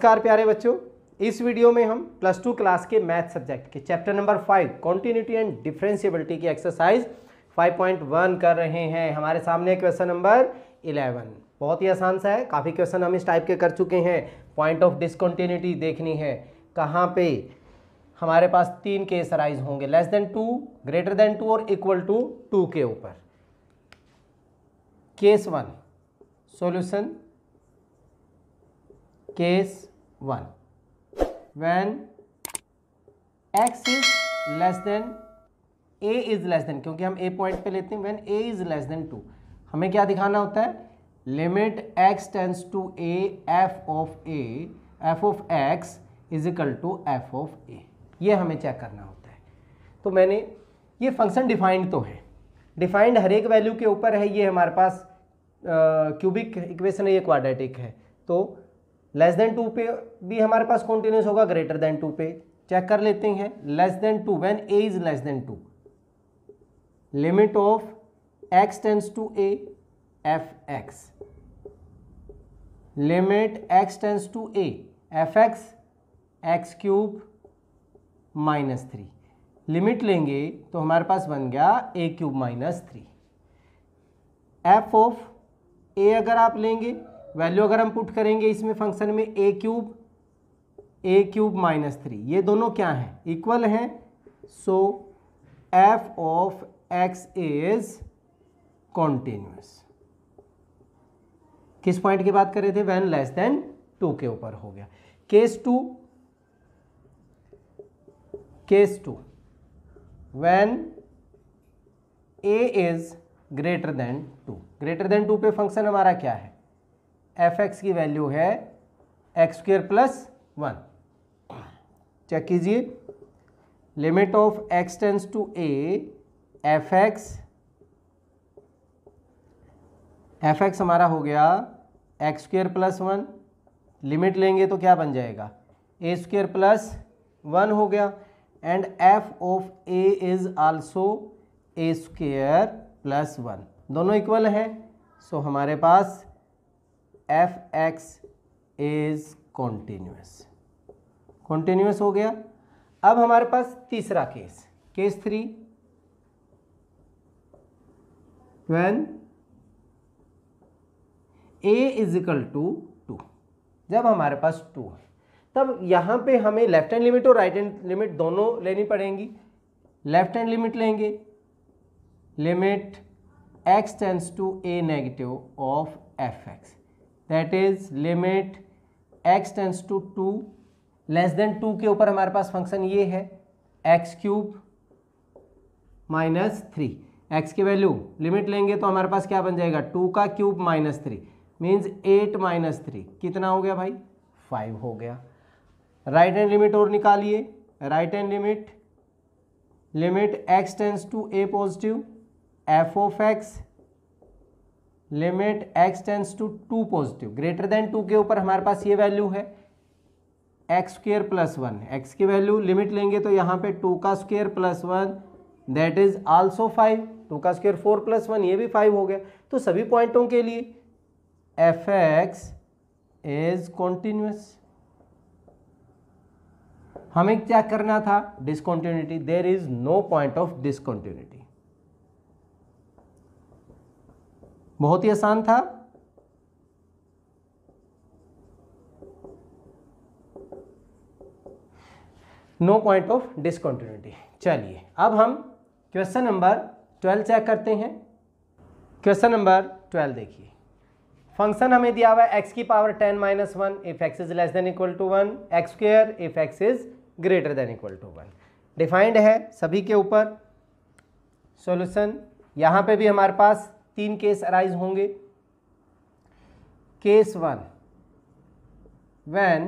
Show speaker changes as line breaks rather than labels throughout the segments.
नमस्कार प्यारे बच्चों इस वीडियो में हम प्लस टू क्लास के मैथ सब्जेक्ट के chapter number five continuity and differentiability की एक्सरसाइज 5.1 कर रहे हैं हमारे सामने क्वेश्चन नंबर 11 बहुत ही आसान सा है काफ़ी क्वेश्चन हम इस टाइप के कर चुके हैं पॉइंट ऑफ डिसकॉन्टीन्यूटी देखनी है कहाँ पे हमारे पास तीन केस अराइज होंगे less than two greater than two और इक्वल टू टू के ऊपर case one solution case one when x is less than a is less than क्योंकि हम ए पॉइंट पे लेते हैं when a is less than two हमें क्या दिखाना होता है limit x tends to a f of a f of x is equal to f of a ये हमें चेक करना होता है तो मैंने ये फंक्शन डिफाइंड तो है डिफाइंड हर एक वैल्यू के ऊपर है ये हमारे पास क्यूबिक इक्वेशन है ये क्वाड्रेटिक है तो लेस देन टू पे भी हमारे पास कॉन्टिन्यूस होगा ग्रेटर देन टू पे चेक कर लेते हैं less than two when a is less than two limit of x tends to a f x limit x tends to a f x x cube minus three limit लेंगे तो हमारे पास बन गया a cube minus three f of a अगर आप लेंगे value अगर हम पुट करेंगे इसमें फंक्शन में a cube a cube minus three ये दोनों क्या हैं इक्वल हैं so f of x is continuous किस पॉइंट की बात कर रहे थे वैन लेस देन टू के ऊपर हो गया case two case two when a is greater than two greater than two पे फंक्शन हमारा क्या है एफ एक्स की वैल्यू है x square plus one check कीजिए limit of x tends to a f x f x हमारा हो गया x square plus one limit लेंगे तो क्या बन जाएगा ए स्क्र प्लस वन हो गया and f of a is also a square plus one दोनों इक्वल हैं सो so, हमारे पास f x is continuous continuous हो गया अब हमारे पास तीसरा case case three when a is equal to two जब हमारे पास टू है तब यहाँ पे हमें लेफ्ट हैंड लिमिट और राइट हैंड लिमिट दोनों लेनी पड़ेंगी लेफ्ट हैंड लिमिट लेंगे limit x tends to a negative of f x that is limit x tends to two less than two के ऊपर हमारे पास फंक्शन ये है x cube minus three x की वैल्यू लिमिट लेंगे तो हमारे पास क्या बन जाएगा टू का cube minus three means eight minus three कितना हो गया भाई फाइव हो गया राइट हैंड लिमिट और निकालिए right hand limit limit x tends to a positive f of x limit x tends to two positive greater than two के ऊपर हमारे पास ये वैल्यू है x square plus one x की वैल्यू लिमिट लेंगे तो यहाँ पे टू का square plus one that is also five two का स्क्वेयर फोर प्लस वन ये भी फाइव हो गया तो सभी पॉइंटों के लिए एफ एक्स इज कॉन्टिन्यूस हमें क्या करना था discontinuity there is no point of discontinuity बहुत ही आसान था नो पॉइंट ऑफ डिसकॉन्टिन्यूटी चलिए अब हम क्वेश्चन नंबर ट्वेल्व चेक करते हैं क्वेश्चन नंबर ट्वेल्व देखिए फंक्शन हमें दिया हुआ है एक्स की power ten minus one if x is less than equal to one x square if x is greater than equal to one defined है सभी के ऊपर सॉल्यूशन यहाँ पे भी हमारे पास तीन केस अराइज होंगे case one when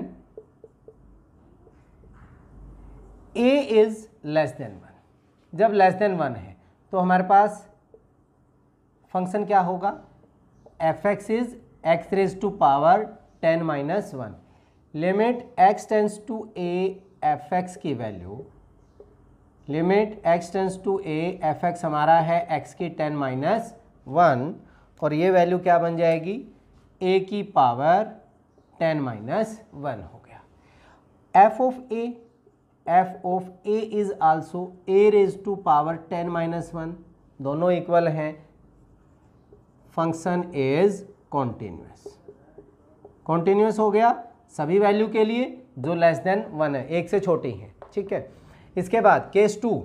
a is less than one जब लेस देन वन है तो हमारे पास फंक्शन क्या होगा f x is x raise to power ten minus one limit x tends to a f x की value limit x tends to a f x हमारा है एक्स की टेन माइनस वन और ये वैल्यू क्या बन जाएगी ए की पावर टेन माइनस वन हो गया f of a f of a is also a raise to power ten minus one दोनों इक्वल हैं फंक्शन इज कॉन्टिन्यूस कॉन्टिन्यूस हो गया सभी वैल्यू के लिए जो लेस देन वन है एक से छोटी हैं ठीक है इसके बाद केस टू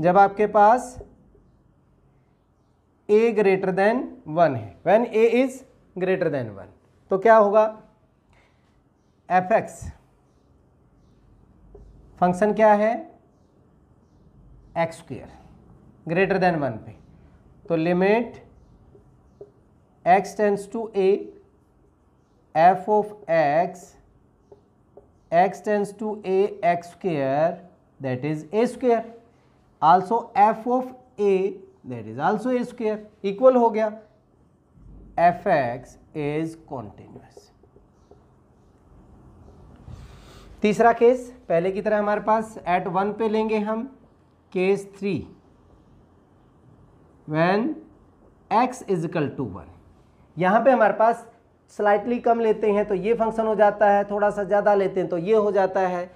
जब आपके पास ए ग्रेटर देन वन है when a is greater than one तो क्या होगा एफ एक्स फंक्शन क्या है x square greater than one पे तो limit x tends to a f of x x tends to a x square that is a square also f of a that is also a square equal हो गया f x is continuous तीसरा केस पहले की तरह हमारे पास eight one पे लेंगे हम case three when x is equal to one यहां पे हमारे पास स्लाइटली कम लेते हैं तो ये फंक्शन हो जाता है थोड़ा सा ज़्यादा लेते हैं तो ये हो जाता है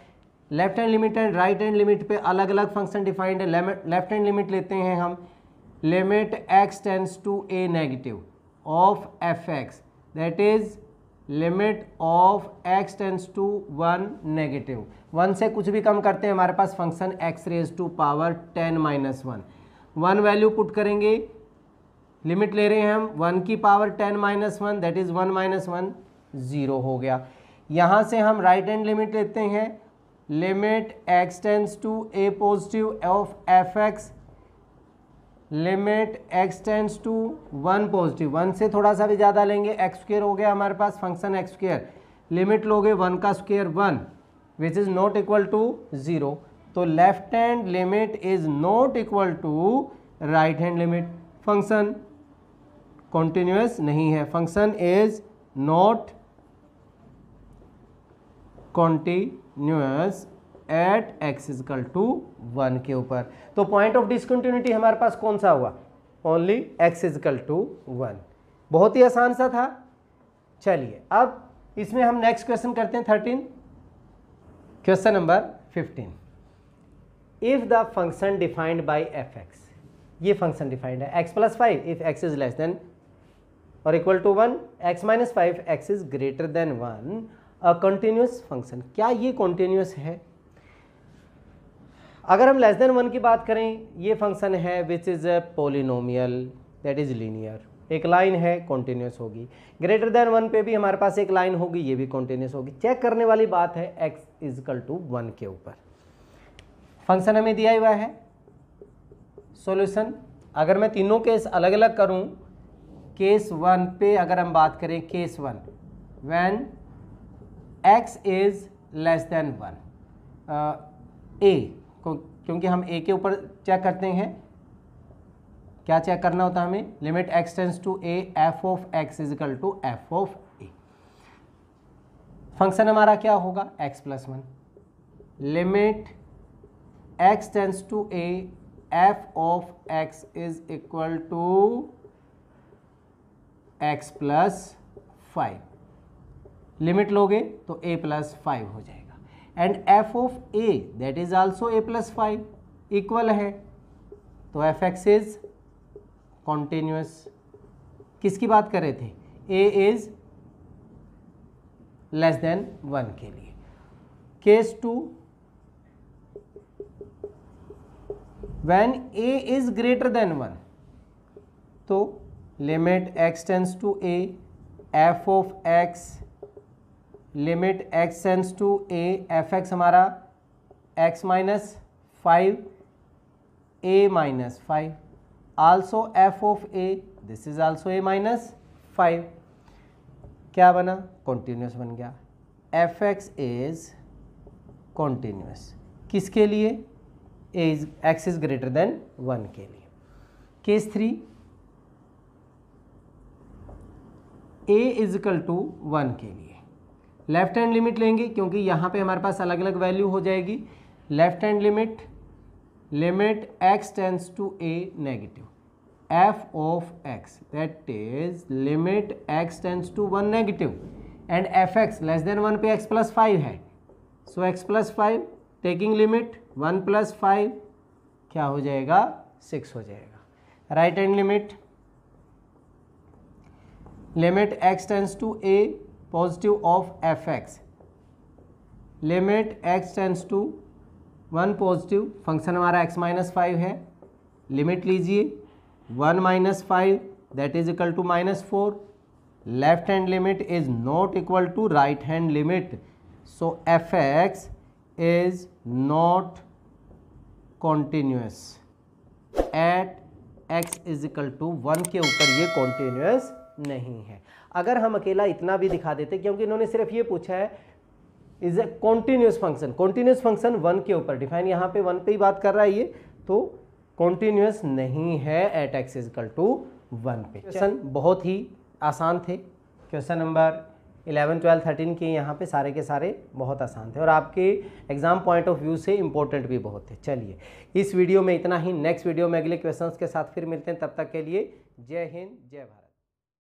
left hand limit and right hand limit पे अलग अलग फंक्शन डिफाइंड है लेफ्ट हैंड लिमिट लेते हैं हम limit x tends to a negative of fx that is limit of x tends to one negative one से कुछ भी कम करते हैं हमारे पास function x raise to power ten minus one one value put करेंगे लिमिट ले रहे हैं हम वन की power ten minus one that is one minus one zero हो गया यहाँ से हम राइट हैंड लिमिट लेते हैं limit x tends to a positive of f x limit x tends to one positive one से थोड़ा सा भी ज़्यादा लेंगे एक्स स्क्र हो गया हमारे पास फंक्शन एक्स स्क्र लिमिट लोगे वन का square one which is not equal to zero तो left hand limit is not equal to right hand limit function continuous नहीं है function is not continuous at x is equal to one के ऊपर तो point of discontinuity हमारे पास कौन सा हुआ only x is equal to one बहुत ही आसान सा था चलिए अब इसमें हम नेक्स्ट क्वेश्चन करते हैं thirteen question number fifteen if the function defined by f x ये फंक्शन डिफाइंड है x plus five if x is less than और equal to one x minus five x is greater than one a continuous function क्या ये continuous है अगर हम less than one की बात करें ये फंक्शन है which is a polynomial that is linear एक लाइन है कॉन्टीन्यूस होगी ग्रेटर देन वन पे भी हमारे पास एक लाइन होगी ये भी कॉन्टीन्यूस होगी चेक करने वाली बात है एक्स इजकल टू वन के ऊपर फंक्शन हमें दिया हुआ है सॉल्यूशन अगर मैं तीनों केस अलग अलग करूं केस वन पे अगर हम बात करें case one when x is less than one a क्योंकि हम ए के ऊपर चेक करते हैं क्या चेक करना होता है हमें limit x tends to a f of x is equal to f of a function हमारा क्या होगा x plus one limit x tends to a f of x is equal to x plus five limit लोगे तो a plus five हो जाएगा and f of a that is also a plus five equal है तो F x is continuous किसकी बात कर रहे थे a is less than one के लिए case two when a is greater than one तो limit x tends to a f of x limit x tends to a f x हमारा x minus five a minus five also f of a this is also a minus five क्या बना continuous बन गया f x is continuous किसके लिए a is x is greater than one के लिए case three a is equal to one के लिए लेफ्ट हैंड लिमिट लेंगे क्योंकि यहाँ पे हमारे पास अलग अलग वैल्यू हो जाएगी left hand limit limit x tends to a negative f of x that is limit x tends to one negative and f x less than one पे एक्स प्लस फाइव है so x plus five taking limit one plus five क्या हो जाएगा six हो जाएगा right hand limit limit x tends to a positive of f x limit x tends to one positive function हमारा x minus five है limit लीजिए one minus five that is equal to minus four left hand limit is not equal to right hand limit so f x is not continuous at x is equal to one के ऊपर ये continuous नहीं है अगर हम अकेला इतना भी दिखा देते क्योंकि इन्होंने सिर्फ ये पूछा है is a continuous function continuous function one के ऊपर डिफाइन यहाँ पे वन पे ही बात कर रहा है ये तो कॉन्टिन्यूस नहीं है at x is equal to one पे क्वेश्चन बहुत ही आसान थे question number eleven twelve thirteen के यहाँ पे सारे के सारे बहुत आसान थे और आपके एग्ज़ाम पॉइंट ऑफ व्यू से इम्पोर्टेंट भी बहुत थे चलिए इस वीडियो में इतना ही नेक्स्ट वीडियो में अगले क्वेश्चंस के साथ फिर मिलते हैं तब तक के लिए जय हिंद जय भारत